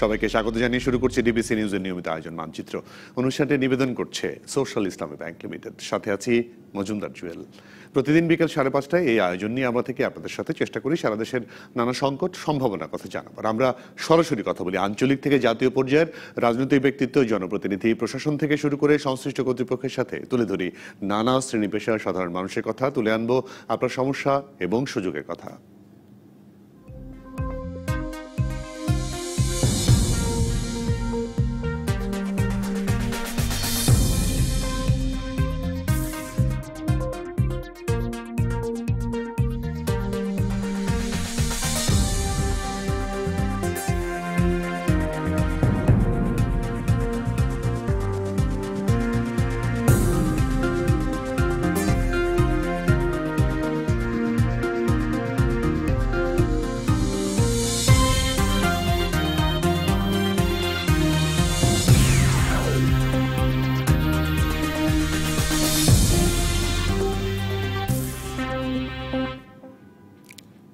সবাইকে স্বাগত জানিয়ে শুরু করছি ডিবিসি নিউজের নিয়মিত আয়োজন মানচিত্র অনুষ্ঠানটি নিবেদন করছে সোশ্যাল ইসলামী ব্যাংক লিমিটেড সাথে আছি মজুমদার জুয়েল প্রতিদিন বিকেল সাড়ে পাঁচটায় এই আয়োজন নিয়ে আমরা থেকে আপনাদের সাথে চেষ্টা করি সারা দেশের নানা সংকট সম্ভাবনার কথা জানাবার আমরা সরাসরি কথা বলি আঞ্চলিক থেকে জাতীয় পর্যায়ের রাজনৈতিক ব্যক্তিত্ব জনপ্রতিনিধি প্রশাসন থেকে শুরু করে সংশ্লিষ্ট কর্তৃপক্ষের সাথে তুলে ধরি নানা শ্রেণী পেশার সাধারণ মানুষের কথা তুলে আনবো আপনার সমস্যা এবং সুযোগের কথা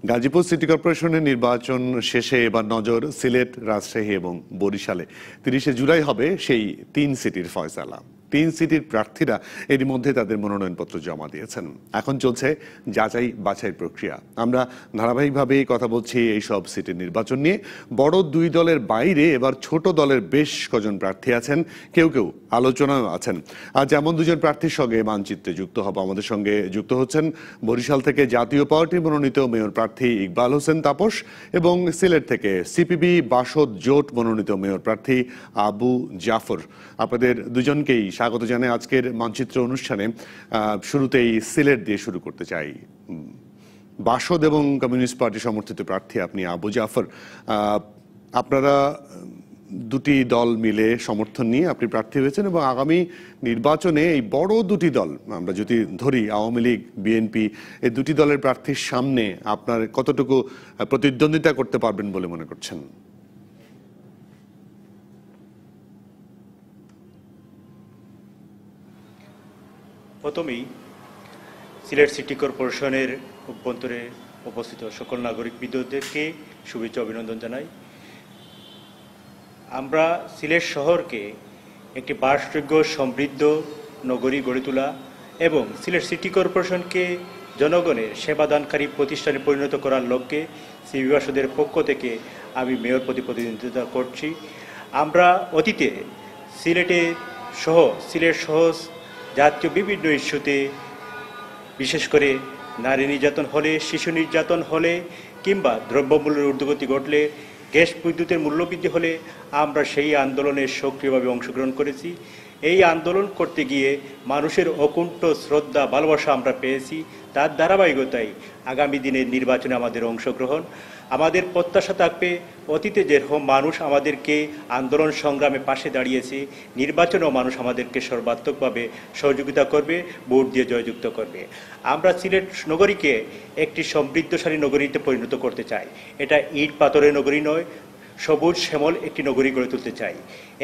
গাজীপুর সিটি কর্পোরেশনের নির্বাচন শেষে এবার নজর সিলেট রাজশাহী এবং বরিশালে তিরিশে জুলাই হবে সেই তিন সিটির ফয়সালা তিন সিটির প্রার্থীরা এরই মধ্যে তাদের মনোনয়নপত্র জমা দিয়েছেন এখন চলছে যাচাই বাছাই প্রক্রিয়া আমরা ধারাবাহিকভাবে কথা বলছি এই সব সিটির নির্বাচন নিয়ে বড় দুই দলের বাইরে এবার ছোট দলের বেশ কজন প্রার্থী আছেন কেউ কেউ আলোচনায় আছেন আর যেমন দুজন প্রার্থীর সঙ্গে মানচিত্রে যুক্ত হব আমাদের সঙ্গে যুক্ত হচ্ছেন বরিশাল থেকে জাতীয় পার্টি মনোনীত মেয়র প্রার্থী ইকবাল হোসেন তাপস এবং সিলেট থেকে সিপিবি বাসদ জোট মনোনীত মেয়র প্রার্থী আবু জাফর আপনাদের দুজনকেই স্বাগত জানাই আজকের মানচিত্র অনুষ্ঠানে শুরুতেই সিলেট দিয়ে শুরু করতে চাই বাসদ এবং কমিউনিস্ট পার্টি সমর্থিত প্রার্থী আপনি আবু জাফর আপনারা দুটি দল মিলে সমর্থন নিয়ে আপনি প্রার্থী হয়েছেন এবং আগামী নির্বাচনে এই বড় দুটি দল আমরা যদি ধরি আওয়ামী লীগ বিএনপি এই দুটি দলের প্রার্থীর সামনে আপনার কতটুকু প্রতিদ্বন্দ্বিতা করতে পারবেন বলে মনে করছেন প্রথমেই সিলেট সিটি কর্পোরেশনের অভ্যন্তরে উপস্থিত সকল নাগরিক বিদ্যুৎদেরকে শুভেচ্ছা অভিনন্দন জানাই আমরা সিলেট শহরকে একটি বাসযোগ্য সমৃদ্ধ নগরী গড়ে তোলা এবং সিলেট সিটি কর্পোরেশনকে জনগণের সেবাদানকারী প্রতিষ্ঠানে পরিণত করার লক্ষ্যে সিবিবাসদের পক্ষ থেকে আমি মেয়র প্রতি প্রতিনিধিত্ব করছি আমরা অতীতে সিলেটে সহ সিলেট সহ জাতীয় বিভিন্ন ইস্যুতে বিশেষ করে নারী নির্যাতন হলে শিশু নির্যাতন হলে কিংবা দ্রব্যমূল্যের ঊর্ধ্বগতি ঘটলে গ্যাস বিদ্যুতের মূল্যবৃদ্ধি হলে আমরা সেই আন্দোলনে সক্রিয়ভাবে অংশগ্রহণ করেছি এই আন্দোলন করতে গিয়ে মানুষের অকুণ্ঠ শ্রদ্ধা ভালোবাসা আমরা পেয়েছি তার ধারাবাহিকতায় আগামী দিনের নির্বাচনে আমাদের অংশগ্রহণ আমাদের প্রত্যাশা থাকবে অতীতে যেরকম মানুষ আমাদেরকে আন্দোলন সংগ্রামে পাশে দাঁড়িয়েছে নির্বাচনেও মানুষ আমাদেরকে সর্বাত্মকভাবে সহযোগিতা করবে ভোট দিয়ে জয়যুক্ত করবে আমরা সিলেট নগরীকে একটি সমৃদ্ধশালী নগরীতে পরিণত করতে চাই এটা ইট পাথরের নগরী নয় সবুজ শ্যামল একটি নগরী গড়ে তুলতে চাই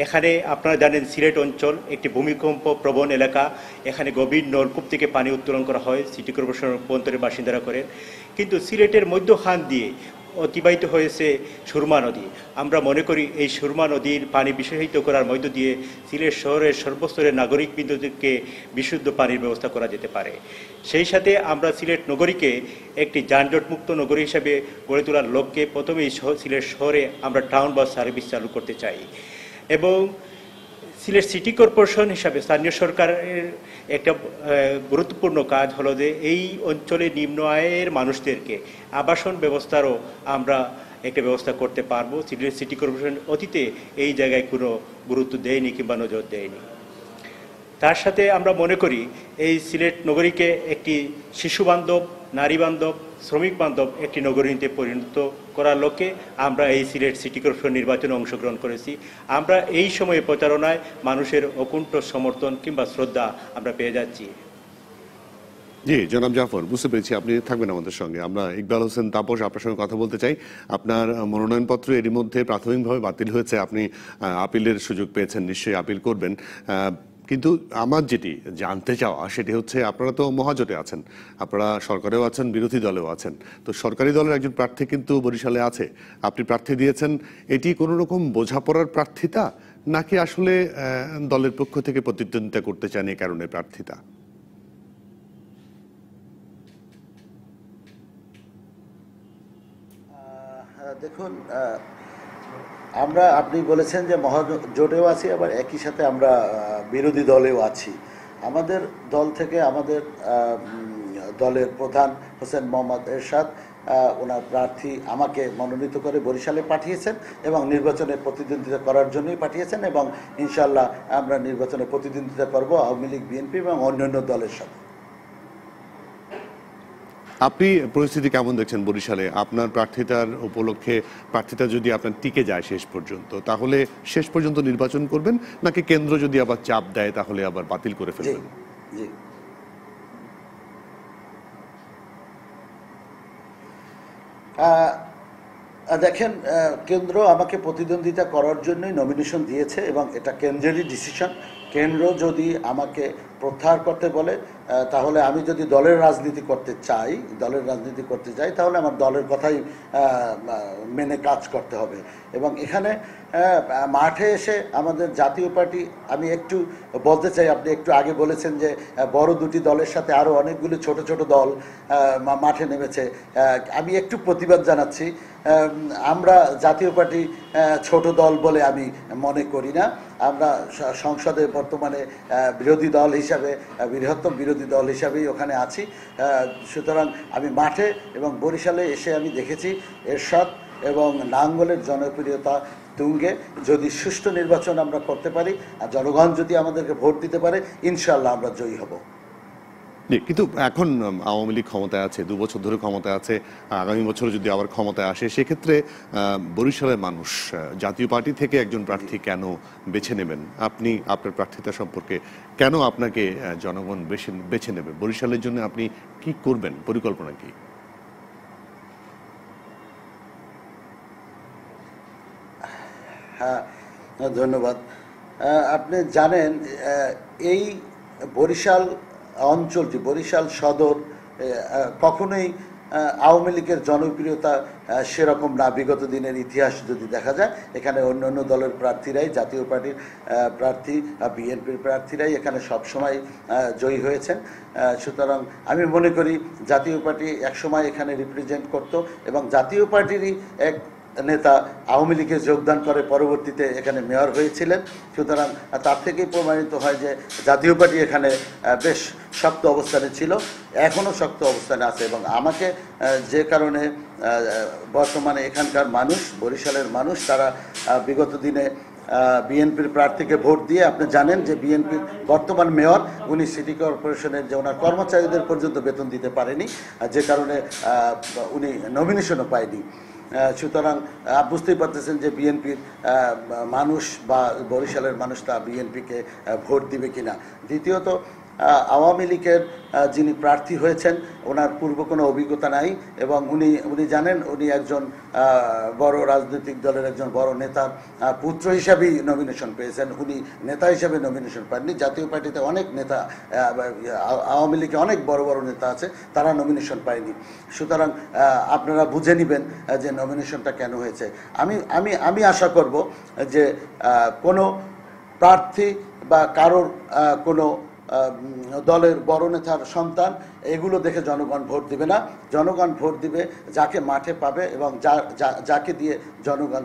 এখানে আপনারা জানেন সিলেট অঞ্চল একটি ভূমিকম্প প্রবণ এলাকা এখানে গভীর নলকূপ থেকে পানি উত্তোলন করা হয় সিটি কর্পোরেশনের অভ্যন্তরের বাসিন্দারা করেন কিন্তু সিলেটের মধ্য খান দিয়ে অতিবাহিত হয়েছে সুরমা নদী আমরা মনে করি এই সুরমা নদীর পানি বিশেষিত করার মধ্য দিয়ে সিলেট শহরের সর্বস্তরের নাগরিক বিন্দুদেরকে বিশুদ্ধ পানির ব্যবস্থা করা যেতে পারে সেই সাথে আমরা সিলেট নগরীকে একটি যানজটমুক্ত নগরী হিসাবে গড়ে তোলার লক্ষ্যে প্রথমেই সিলেট শহরে আমরা টাউন বাস সার্ভিস চালু করতে চাই এবং সিলেট সিটি কর্পোরেশন হিসাবে স্থানীয় সরকারের একটা গুরুত্বপূর্ণ কাজ হলো যে এই অঞ্চলে নিম্ন আয়ের মানুষদেরকে আবাসন ব্যবস্থারও আমরা একটা ব্যবস্থা করতে পারবো সিলেট সিটি কর্পোরেশন অতীতে এই জায়গায় কোনো গুরুত্ব দেয়নি কিংবা নজর দেয়নি তার সাথে আমরা মনে করি এই সিলেট নগরীকে একটি শিশু বান্ধব নারী বান্ধব শ্রমিক বান্ধব একটি নগরীতে পরিণত করার লক্ষ্যে আমরা এই সিলেট সিটি কর্পোরেশন নির্বাচনে অংশগ্রহণ করেছি আমরা এই সময়ে প্রচারণায় মানুষের অকুণ্ঠ সমর্থন কিংবা শ্রদ্ধা আমরা পেয়ে যাচ্ছি জি জনাব জাফর বুঝতে পেরেছি আপনি থাকবেন আমাদের সঙ্গে আমরা ইকবাল হোসেন তাপস আপনার সঙ্গে কথা বলতে চাই আপনার মনোনয়নপত্র এরই মধ্যে প্রাথমিকভাবে বাতিল হয়েছে আপনি আপিলের সুযোগ পেয়েছেন নিশ্চয়ই আপিল করবেন কিন্তু আমার যেটি জানতে চাওয়া সেটি হচ্ছে আপনারা তো মহাজোটে আছেন আপনারা সরকারেও আছেন বিরোধী দলেও আছেন তো সরকারি দলের একজন প্রার্থী কিন্তু বরিশালে আছে আপনি প্রার্থী দিয়েছেন এটি কোনো রকম বোঝাপড়ার প্রার্থিতা নাকি আসলে দলের পক্ষ থেকে প্রতিদ্বন্দ্বিতা করতে চান এ কারণে প্রার্থিতা দেখুন আমরা আপনি বলেছেন যে মহাজোটেও আছি আবার একই সাথে আমরা বিরোধী দলেও আছি আমাদের দল থেকে আমাদের দলের প্রধান হোসেন মোহাম্মদ এরশাদ ওনার প্রার্থী আমাকে মনোনীত করে বরিশালে পাঠিয়েছেন এবং নির্বাচনে প্রতিদ্বন্দ্বিতা করার জন্যই পাঠিয়েছেন এবং ইনশাল্লাহ আমরা নির্বাচনে প্রতিদ্বন্দ্বিতা করব আওয়ামী লীগ বিএনপি এবং অন্যান্য দলের সাথে আপনি পরিস্থিতি কেমন দেখছেন বরিশালে আপনার প্রার্থিতার উপলক্ষে প্রার্থিতা যদি আপনার টিকে যায় শেষ পর্যন্ত তাহলে শেষ পর্যন্ত নির্বাচন করবেন নাকি কেন্দ্র যদি আবার চাপ দেয় তাহলে আবার বাতিল করে ফেলবেন দেখেন কেন্দ্র আমাকে প্রতিদ্বন্দ্বিতা করার জন্যই নমিনেশন দিয়েছে এবং এটা কেন্দ্রেরই ডিসিশন কেন্দ্র যদি আমাকে প্রত্যাহার করতে বলে তাহলে আমি যদি দলের রাজনীতি করতে চাই দলের রাজনীতি করতে চাই তাহলে আমার দলের কথাই মেনে কাজ করতে হবে এবং এখানে মাঠে এসে আমাদের জাতীয় পার্টি আমি একটু বলতে চাই আপনি একটু আগে বলেছেন যে বড় দুটি দলের সাথে আরও অনেকগুলি ছোট ছোট দল মাঠে নেমেছে আমি একটু প্রতিবাদ জানাচ্ছি আমরা জাতীয় পার্টি ছোট দল বলে আমি মনে করি না আমরা সংসদে বর্তমানে বিরোধী দল হিসাবে বৃহত্তম বিরোধী দল হিসাবেই ওখানে আছি সুতরাং আমি মাঠে এবং বরিশালে এসে আমি দেখেছি এরশাদ এবং নাঙ্গলের জনপ্রিয়তা তুঙ্গে যদি সুষ্ঠু নির্বাচন আমরা করতে পারি আর জনগণ যদি আমাদেরকে ভোট দিতে পারে ইনশাল্লাহ আমরা জয়ী হব কিন্তু এখন আওয়ামী লীগ ক্ষমতায় আছে দু বছর ধরে ক্ষমতায় আছে আগামী বছর যদি আবার ক্ষমতায় আসে সেক্ষেত্রে বরিশালের মানুষ জাতীয় পার্টি থেকে একজন প্রার্থী কেন বেছে নেবেন আপনি আপনার প্রার্থিতা সম্পর্কে কেন আপনাকে জনগণ বেছে বেছে নেবে বরিশালের জন্য আপনি কি করবেন পরিকল্পনা কী হ্যাঁ ধন্যবাদ আপনি জানেন এই বরিশাল অঞ্চলটি বরিশাল সদর কখনোই আওয়ামী লীগের জনপ্রিয়তা সেরকম না বিগত দিনের ইতিহাস যদি দেখা যায় এখানে অন্য অন্য দলের প্রার্থীরাই জাতীয় পার্টির প্রার্থী বিএনপির প্রার্থীরাই এখানে সবসময় জয়ী হয়েছেন সুতরাং আমি মনে করি জাতীয় পার্টি একসময় এখানে রিপ্রেজেন্ট করত এবং জাতীয় পার্টিরই এক নেতা আওয়ামী লীগে যোগদান করে পরবর্তীতে এখানে মেয়র হয়েছিলেন সুতরাং তার থেকেই প্রমাণিত হয় যে জাতীয় পার্টি এখানে বেশ শক্ত অবস্থানে ছিল এখনও শক্ত অবস্থানে আছে এবং আমাকে যে কারণে বর্তমানে এখানকার মানুষ বরিশালের মানুষ তারা বিগত দিনে বিএনপির প্রার্থীকে ভোট দিয়ে আপনি জানেন যে বিএনপির বর্তমান মেয়র উনি সিটি কর্পোরেশনের যে ওনার কর্মচারীদের পর্যন্ত বেতন দিতে পারেনি যে কারণে উনি নমিনেশনও পায়নি সুতরাং বুঝতেই পারতেছেন যে বিএনপির মানুষ বা বরিশালের মানুষ তা বিএনপিকে ভোট দিবে কিনা দ্বিতীয়ত আওয়ামী লীগের যিনি প্রার্থী হয়েছেন ওনার পূর্ব কোনো অভিজ্ঞতা নাই এবং উনি উনি জানেন উনি একজন বড় রাজনৈতিক দলের একজন বড় নেতা পুত্র হিসাবেই নমিনেশন পেয়েছেন উনি নেতা হিসাবে নমিনেশন পাননি জাতীয় পার্টিতে অনেক নেতা আওয়ামী লীগে অনেক বড় বড় নেতা আছে তারা নমিনেশন পায়নি সুতরাং আপনারা বুঝে নেবেন যে নমিনেশনটা কেন হয়েছে আমি আমি আমি আশা করব যে কোনো প্রার্থী বা কারোর কোনো দলের বড় নেতার সন্তান এগুলো দেখে জনগণ ভোট দিবে না জনগণ ভোট দিবে যাকে মাঠে পাবে এবং যাকে দিয়ে জনগণ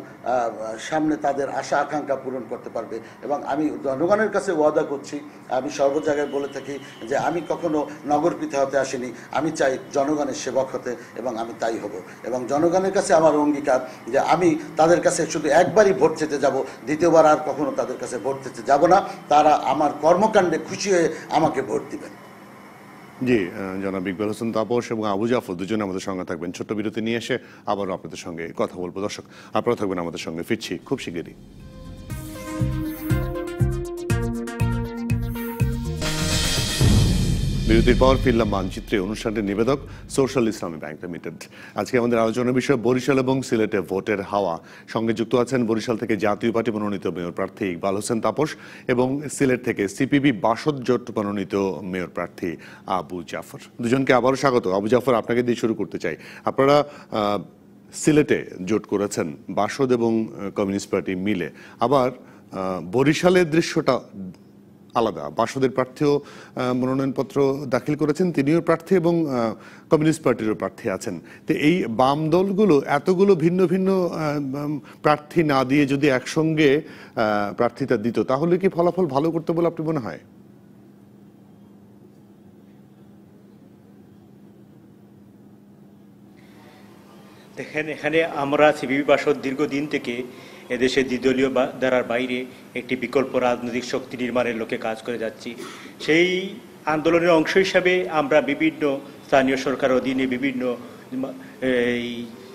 সামনে তাদের আশা আকাঙ্ক্ষা পূরণ করতে পারবে এবং আমি জনগণের কাছে ওয়াদা করছি আমি সর্ব জায়গায় বলে থাকি যে আমি কখনো নগর পিতা হতে আসিনি আমি চাই জনগণের সেবক হতে এবং আমি তাই হব এবং জনগণের কাছে আমার অঙ্গীকার যে আমি তাদের কাছে শুধু একবারই ভোট চেতে যাব দ্বিতীয়বার আর কখনো তাদের কাছে ভোট চেতে যাব না তারা আমার কর্মকাণ্ডে খুশি হয়ে আমাকে ভোট দিবেন জি জনাব ইকবাল হোসেন তাপস এবং আবু জাফর দুজনে আমাদের সঙ্গে থাকবেন ছোট্ট বিরতি নিয়ে এসে আবারও আপনাদের সঙ্গে কথা বলবো দর্শক আপনারা থাকবেন আমাদের সঙ্গে ফিরছি খুব শিগগিরই বিরতির পর ফিরলাম মানচিত্রে অনুষ্ঠানটির নিবেদক সোশ্যাল ইসলামী ব্যাংক লিমিটেড আজকে আমাদের আলোচনার বিষয় বরিশাল এবং সিলেটে ভোটের হাওয়া সঙ্গে যুক্ত আছেন বরিশাল থেকে জাতীয় পার্টি মনোনীত মেয়র প্রার্থী ইকবাল হোসেন তাপস এবং সিলেট থেকে সিপিবি বাসদ জোট মনোনীত মেয়র প্রার্থী আবু জাফর দুজনকে আবারও স্বাগত আবু জাফর আপনাকে দিয়ে শুরু করতে চাই আপনারা সিলেটে জোট করেছেন বাসদ এবং কমিউনিস্ট পার্টি মিলে আবার বরিশালের দৃশ্যটা আলাদা বাসদের প্রার্থীও মনোনয়নপত্র দাখিল করেছেন তিনিও প্রার্থী এবং কমিউনিস্ট পার্টিরও প্রার্থী আছেন তো এই বাম দলগুলো এতগুলো ভিন্ন ভিন্ন প্রার্থী না দিয়ে যদি একসঙ্গে প্রার্থিতা দিত তাহলে কি ফলাফল ভালো করতে বলে আপনি মনে হয় দেখেন এখানে আমরা সিবিবি বাসদ দীর্ঘদিন থেকে এদেশে দ্বিদলীয় ধারার বাইরে একটি বিকল্প রাজনৈতিক শক্তি নির্মাণের লোকে কাজ করে যাচ্ছি সেই আন্দোলনের অংশ হিসাবে আমরা বিভিন্ন স্থানীয় সরকার অধীনে বিভিন্ন এই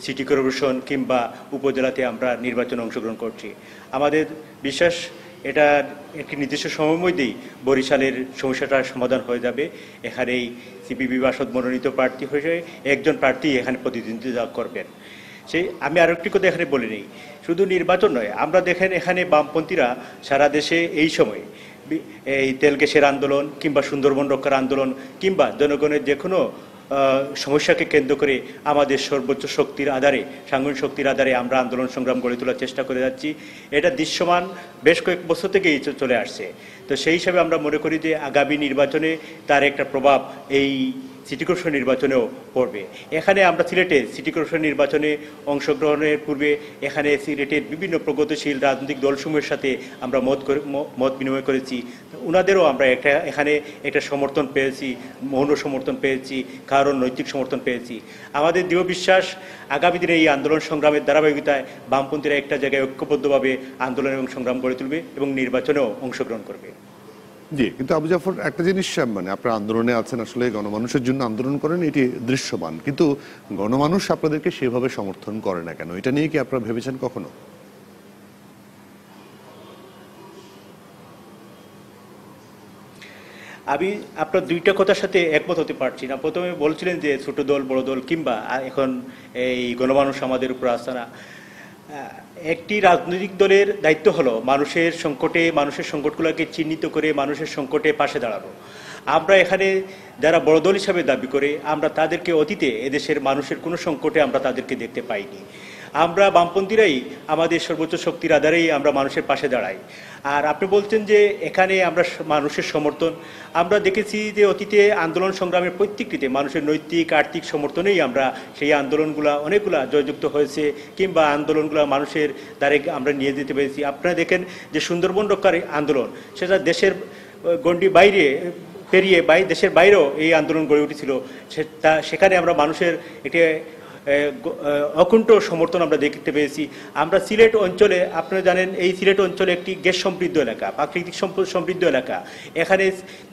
সিটি কর্পোরেশন কিংবা উপজেলাতে আমরা নির্বাচনে অংশগ্রহণ করছি আমাদের বিশ্বাস এটা একটি নির্দিষ্ট সময়ের মধ্যেই বরিশালের সমস্যাটার সমাধান হয়ে যাবে এখানেই সিপিবি বাসদ মনোনীত প্রার্থী হয়ে একজন প্রার্থী এখানে প্রতিদ্বন্দ্বিতা করবেন সেই আমি আর একটি কথা এখানে বলে নিই শুধু নির্বাচন নয় আমরা দেখেন এখানে বামপন্থীরা সারা দেশে এই সময়ে এই গ্যাসের আন্দোলন কিংবা সুন্দরবন রক্ষার আন্দোলন কিংবা জনগণের যে কোনো সমস্যাকে কেন্দ্র করে আমাদের সর্বোচ্চ শক্তির আধারে সাংগঠনিক শক্তির আধারে আমরা আন্দোলন সংগ্রাম গড়ে তোলার চেষ্টা করে যাচ্ছি এটা দৃশ্যমান বেশ কয়েক বছর থেকেই চলে আসছে তো সেই হিসাবে আমরা মনে করি যে আগামী নির্বাচনে তার একটা প্রভাব এই সিটি কর্পোরেশন নির্বাচনেও পড়বে এখানে আমরা সিলেটে সিটি কর্পোরেশন নির্বাচনে অংশগ্রহণের পূর্বে এখানে সিলেটের বিভিন্ন প্রগতিশীল রাজনৈতিক দলসমূহের সাথে আমরা মত মত বিনিময় করেছি ওনাদেরও আমরা একটা এখানে একটা সমর্থন পেয়েছি মৌন সমর্থন পেয়েছি কারণ নৈতিক সমর্থন পেয়েছি আমাদের দৃঢ় বিশ্বাস আগামী দিনে এই আন্দোলন সংগ্রামের ধারাবাহিকতায় বামপন্থীরা একটা জায়গায় ঐক্যবদ্ধভাবে আন্দোলন এবং সংগ্রাম গড়ে তুলবে এবং নির্বাচনেও অংশগ্রহণ করবে জি কিন্তু আবু জাফর একটা জিনিস মানে আপনার আন্দোলনে আছেন আসলে গণমানুষের জন্য আন্দোলন করেন এটি দৃশ্যমান কিন্তু গণমানুষ আপনাদেরকে সেভাবে সমর্থন করে না কেন এটা নিয়ে কি আপনারা ভেবেছেন কখনো আমি আপনার দুইটা কথার সাথে একমত হতে পারছি না প্রথমে বলছিলেন যে ছোট দল বড় দল কিংবা এখন এই গণমানুষ আমাদের উপর আস্থা না একটি রাজনৈতিক দলের দায়িত্ব হলো মানুষের সংকটে মানুষের সংকটগুলোকে চিহ্নিত করে মানুষের সংকটে পাশে দাঁড়ানো আমরা এখানে যারা বড় দল হিসাবে দাবি করে আমরা তাদেরকে অতীতে এদেশের মানুষের কোনো সংকটে আমরা তাদেরকে দেখতে পাইনি আমরা বামপন্থীরাই আমাদের সর্বোচ্চ শক্তির আধারেই আমরা মানুষের পাশে দাঁড়াই আর আপনি বলছেন যে এখানে আমরা মানুষের সমর্থন আমরা দেখেছি যে অতীতে আন্দোলন সংগ্রামের প্রত্যেকটিতে মানুষের নৈতিক আর্থিক সমর্থনেই আমরা সেই আন্দোলনগুলো অনেকগুলো জয়যুক্ত হয়েছে কিংবা আন্দোলনগুলো মানুষের দ্বারে আমরা নিয়ে যেতে পেরেছি আপনারা দেখেন যে সুন্দরবন রক্ষার আন্দোলন সেটা দেশের গণ্ডি বাইরে পেরিয়ে বাই দেশের বাইরেও এই আন্দোলন গড়ে উঠেছিল সেখানে আমরা মানুষের এটি অকুণ্ঠ সমর্থন আমরা দেখতে পেয়েছি আমরা সিলেট অঞ্চলে আপনারা জানেন এই সিলেট অঞ্চলে একটি গ্যাস সমৃদ্ধ এলাকা প্রাকৃতিক সম্পদ সমৃদ্ধ এলাকা এখানে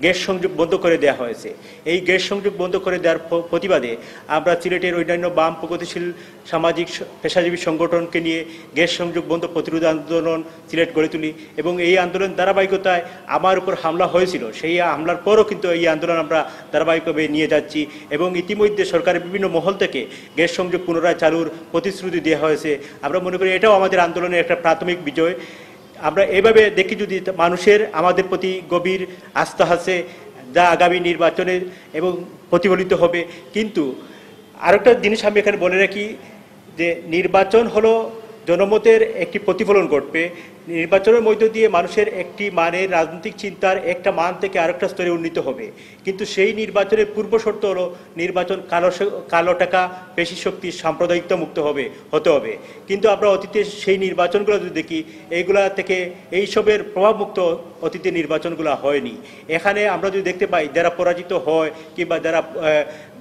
গ্যাস সংযোগ বন্ধ করে দেওয়া হয়েছে এই গ্যাস সংযোগ বন্ধ করে দেওয়ার প্রতিবাদে আমরা সিলেটের অন্যান্য বাম প্রগতিশীল সামাজিক পেশাজীবী সংগঠনকে নিয়ে গ্যাস সংযোগ বন্ধ প্রতিরোধ আন্দোলন সিলেট গড়ে তুলি এবং এই আন্দোলন ধারাবাহিকতায় আমার উপর হামলা হয়েছিল সেই হামলার পরও কিন্তু এই আন্দোলন আমরা ধারাবাহিকভাবে নিয়ে যাচ্ছি এবং ইতিমধ্যে সরকারের বিভিন্ন মহল থেকে গ্যাস সংযোগ পুনরায় চালুর প্রতিশ্রুতি দেওয়া হয়েছে আমরা মনে করি এটাও আমাদের আন্দোলনের একটা প্রাথমিক বিজয় আমরা এভাবে দেখি যদি মানুষের আমাদের প্রতি গভীর আস্থা আছে যা আগামী নির্বাচনে এবং প্রতিফলিত হবে কিন্তু আরেকটা জিনিস আমি এখানে বলে রাখি যে নির্বাচন হলো জনমতের একটি প্রতিফলন ঘটবে নির্বাচনের মধ্য দিয়ে মানুষের একটি মানের রাজনৈতিক চিন্তার একটা মান থেকে আরেকটা স্তরে উন্নীত হবে কিন্তু সেই নির্বাচনের পূর্ব শর্ত হলো নির্বাচন কালো কালো টাকা পেশি শক্তি সাম্প্রদায়িকতা মুক্ত হবে হতে হবে কিন্তু আমরা অতীতে সেই নির্বাচনগুলো যদি দেখি এইগুলা থেকে এইসবের প্রভাবমুক্ত অতীতে নির্বাচনগুলো হয়নি এখানে আমরা যদি দেখতে পাই যারা পরাজিত হয় কিংবা যারা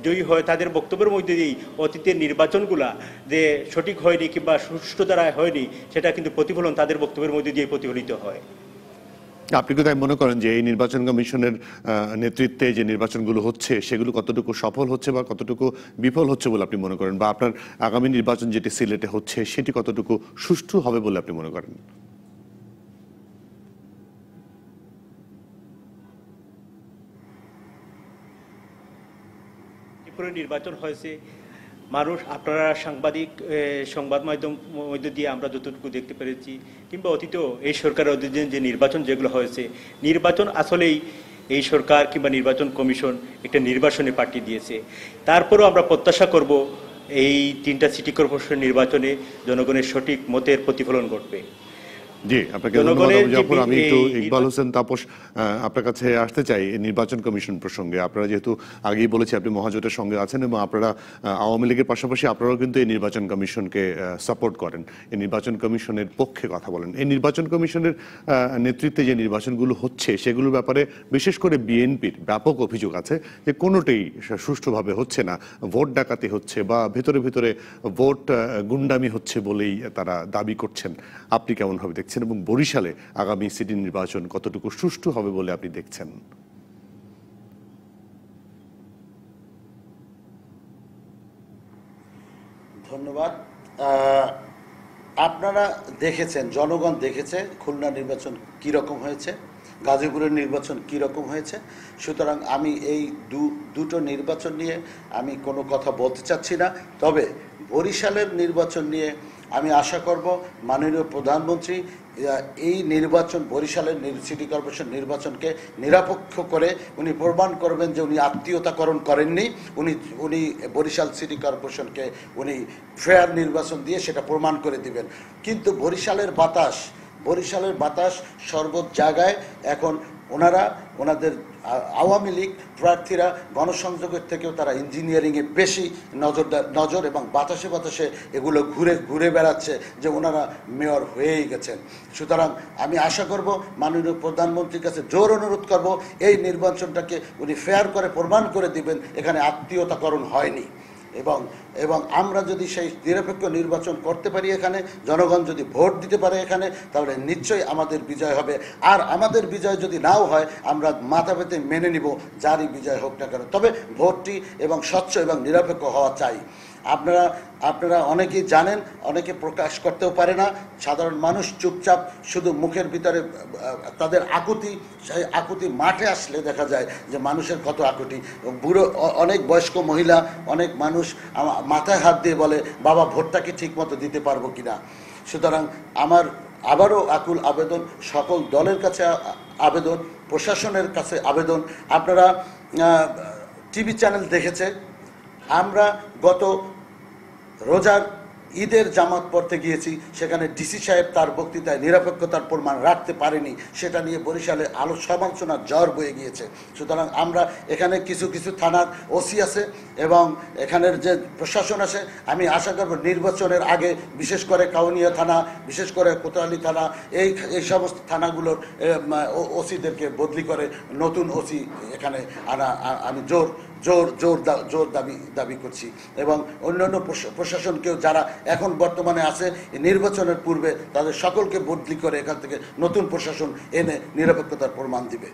জয়ী হয় তাদের বক্তব্যের মধ্যে দিয়েই অতীতের নির্বাচনগুলা যে সঠিক হয়নি কিংবা সুষ্ঠু দ্বারা হয়নি সেটা কিন্তু প্রতিফলন তাদের বক্তব্যের মধ্যে দিয়ে প্রতিফলিত হয় আপনি কি তাই মনে করেন যে এই নির্বাচন কমিশনের নেতৃত্বে যে নির্বাচনগুলো হচ্ছে সেগুলো কতটুকু সফল হচ্ছে বা কতটুকু বিফল হচ্ছে বলে আপনি মনে করেন বা আপনার আগামী নির্বাচন যেটি সিলেটে হচ্ছে সেটি কতটুকু সুষ্ঠু হবে বলে আপনি মনে করেন নির্বাচন হয়েছে মানুষ আপনারা সাংবাদিক সংবাদ মাধ্যম মধ্য দিয়ে আমরা যতটুকু দেখতে পেরেছি কিংবা অতীত এই সরকারের অধীনে যে নির্বাচন যেগুলো হয়েছে নির্বাচন আসলেই এই সরকার কিংবা নির্বাচন কমিশন একটা নির্বাচনে পাঠিয়ে দিয়েছে তারপরেও আমরা প্রত্যাশা করব এই তিনটা সিটি কর্পোরেশন নির্বাচনে জনগণের সঠিক মতের প্রতিফলন ঘটবে জি আপনাকে ধন্যবাদ জাফর আমি একটু ইকবাল হোসেন তাপস আপনার কাছে আসতে চাই নির্বাচন কমিশন প্রসঙ্গে আপনারা যেহেতু আগেই বলেছি আপনি মহাজোটের সঙ্গে আছেন এবং আপনারা আওয়ামী লীগের পাশাপাশি আপনারাও কিন্তু এই নির্বাচন কমিশনকে সাপোর্ট করেন এই নির্বাচন কমিশনের পক্ষে কথা বলেন এই নির্বাচন কমিশনের নেতৃত্বে যে নির্বাচনগুলো হচ্ছে সেগুলোর ব্যাপারে বিশেষ করে বিএনপির ব্যাপক অভিযোগ আছে যে কোনোটাই সুষ্ঠুভাবে হচ্ছে না ভোট ডাকাতি হচ্ছে বা ভেতরে ভেতরে ভোট গুন্ডামি হচ্ছে বলেই তারা দাবি করছেন আপনি কেমনভাবে দেখছেন দেখছেন এবং বরিশালে আগামী সিটি নির্বাচন কতটুকু সুষ্ঠু হবে বলে আপনি দেখছেন ধন্যবাদ আপনারা দেখেছেন জনগণ দেখেছে খুলনা নির্বাচন কীরকম হয়েছে গাজীপুরের নির্বাচন কীরকম হয়েছে সুতরাং আমি এই দু দুটো নির্বাচন নিয়ে আমি কোনো কথা বলতে চাচ্ছি না তবে বরিশালের নির্বাচন নিয়ে আমি আশা করব মাননীয় প্রধানমন্ত্রী এই নির্বাচন বরিশালের সিটি কর্পোরেশন নির্বাচনকে নিরপেক্ষ করে উনি প্রমাণ করবেন যে উনি আত্মীয়তাকরণ করেননি উনি উনি বরিশাল সিটি কর্পোরেশনকে উনি ফেয়ার নির্বাচন দিয়ে সেটা প্রমাণ করে দিবেন কিন্তু বরিশালের বাতাস বরিশালের বাতাস সর্ব জায়গায় এখন ওনারা ওনাদের আওয়ামী লীগ প্রার্থীরা গণসংযোগের থেকেও তারা ইঞ্জিনিয়ারিংয়ে বেশি নজর নজর এবং বাতাসে বাতাসে এগুলো ঘুরে ঘুরে বেড়াচ্ছে যে ওনারা মেয়র হয়েই গেছেন সুতরাং আমি আশা করব মাননীয় প্রধানমন্ত্রীর কাছে জোর অনুরোধ করব এই নির্বাচনটাকে উনি ফেয়ার করে প্রমাণ করে দিবেন এখানে আত্মীয়তাকরণ হয়নি এবং এবং আমরা যদি সেই নিরপেক্ষ নির্বাচন করতে পারি এখানে জনগণ যদি ভোট দিতে পারে এখানে তাহলে নিশ্চয়ই আমাদের বিজয় হবে আর আমাদের বিজয় যদি নাও হয় আমরা মাথা পেতে মেনে নিব যারই বিজয় হোক না কেন তবে ভোটটি এবং স্বচ্ছ এবং নিরপেক্ষ হওয়া চাই আপনারা আপনারা অনেকেই জানেন অনেকে প্রকাশ করতেও পারে না সাধারণ মানুষ চুপচাপ শুধু মুখের ভিতরে তাদের আকুতি সেই আকুতি মাঠে আসলে দেখা যায় যে মানুষের কত আকুতি বুড়ো অনেক বয়স্ক মহিলা অনেক মানুষ মাথায় হাত দিয়ে বলে বাবা ভোটটাকে ঠিকমতো দিতে পারবো কি না সুতরাং আমার আবারও আকুল আবেদন সকল দলের কাছে আবেদন প্রশাসনের কাছে আবেদন আপনারা টিভি চ্যানেল দেখেছে আমরা গত রোজার ঈদের জামাত পড়তে গিয়েছি সেখানে ডিসি সাহেব তার বক্তৃতায় নিরপেক্ষতার প্রমাণ রাখতে পারেনি সেটা নিয়ে বরিশালে আলো সমালোচনার জ্বর বয়ে গিয়েছে সুতরাং আমরা এখানে কিছু কিছু থানার ওসি আছে এবং এখানের যে প্রশাসন আছে আমি আশা করব নির্বাচনের আগে বিশেষ করে কাউনিয়া থানা বিশেষ করে কোতোয়ালি থানা এই এই সমস্ত থানাগুলোর ওসিদেরকে বদলি করে নতুন ওসি এখানে আনা আমি জোর জোর জোর জোর দাবি দাবি করছি এবং অন্যান্য প্রশাসনকেও যারা এখন বর্তমানে আছে নির্বাচনের পূর্বে তাদের সকলকে বদলি করে এখান থেকে নতুন প্রশাসন এনে নিরপেক্ষতার প্রমাণ দিবে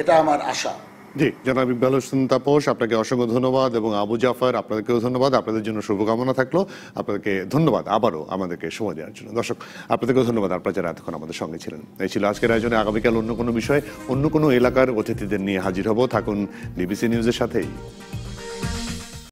এটা আমার আশা জি জনাব ইকবাল হোসেন তাপস আপনাকে অসংখ্য ধন্যবাদ এবং আবু জাফর আপনাদেরকেও ধন্যবাদ আপনাদের জন্য শুভকামনা থাকলো আপনাদেরকে ধন্যবাদ আবারও আমাদেরকে সময় দেওয়ার জন্য দর্শক আপনাদেরকেও ধন্যবাদ আপনারা যারা এতক্ষণ আমাদের সঙ্গে ছিলেন এই ছিল আজকের আয়োজনে আগামীকাল অন্য কোনো বিষয়ে অন্য কোনো এলাকার অতিথিদের নিয়ে হাজির হব থাকুন বিবিসি নিউজের সাথেই